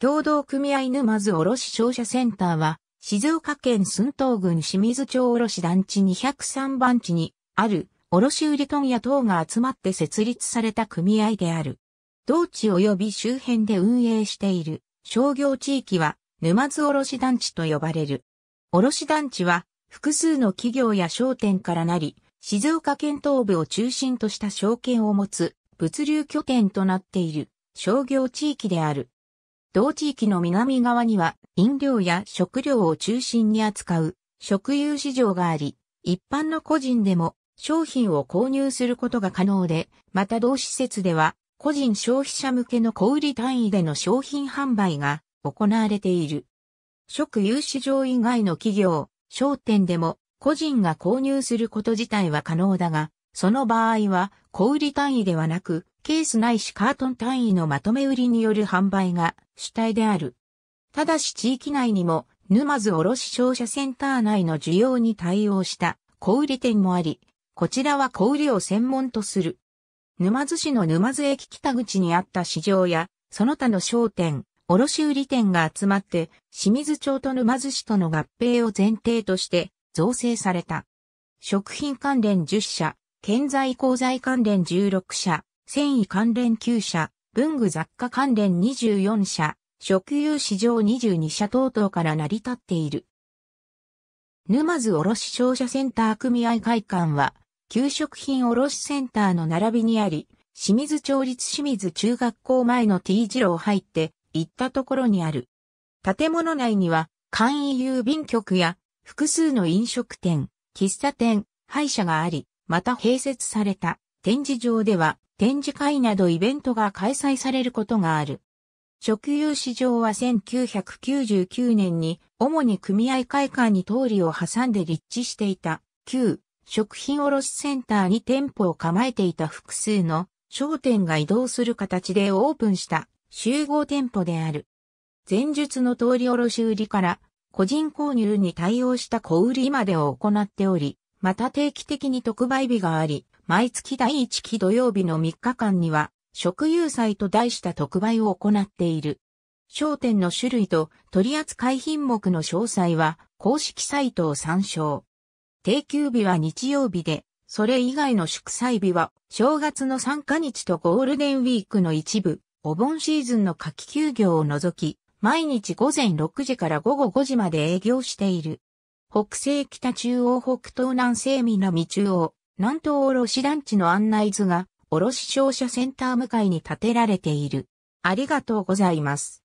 共同組合沼津卸商社センターは、静岡県寸東郡清水町卸団地203番地にある卸売問屋等が集まって設立された組合である。同地及び周辺で運営している商業地域は沼津卸団地と呼ばれる。卸団地は複数の企業や商店からなり、静岡県東部を中心とした商圏を持つ物流拠点となっている商業地域である。同地域の南側には飲料や食料を中心に扱う食油市場があり、一般の個人でも商品を購入することが可能で、また同施設では個人消費者向けの小売単位での商品販売が行われている。食有市場以外の企業、商店でも個人が購入すること自体は可能だが、その場合は小売単位ではなくケースないしカートン単位のまとめ売りによる販売が主体である。ただし地域内にも沼津卸商社センター内の需要に対応した小売店もあり、こちらは小売を専門とする。沼津市の沼津駅北口にあった市場や、その他の商店、卸売店が集まって、清水町と沼津市との合併を前提として造成された。食品関連10社、建材鋼材関連16社、繊維関連9社、文具雑貨関連24社、食油市場22社等々から成り立っている。沼津卸商社センター組合会館は、給食品卸センターの並びにあり、清水町立清水中学校前の T 字路を入って行ったところにある。建物内には、簡易郵便局や複数の飲食店、喫茶店、歯医者があり、また併設された。展示場では展示会などイベントが開催されることがある。食有市場は1999年に主に組合会館に通りを挟んで立地していた旧食品卸センターに店舗を構えていた複数の商店が移動する形でオープンした集合店舗である。前述の通り卸売から個人購入に対応した小売りまでを行っており、また定期的に特売日があり、毎月第1期土曜日の3日間には、食遊祭と題した特売を行っている。商店の種類と取扱品目の詳細は公式サイトを参照。定休日は日曜日で、それ以外の祝祭日は正月の参加日とゴールデンウィークの一部、お盆シーズンの夏季休業を除き、毎日午前6時から午後5時まで営業している。北西北中央北東南西南中央南東卸団地の案内図が、卸商社センター向かいに建てられている。ありがとうございます。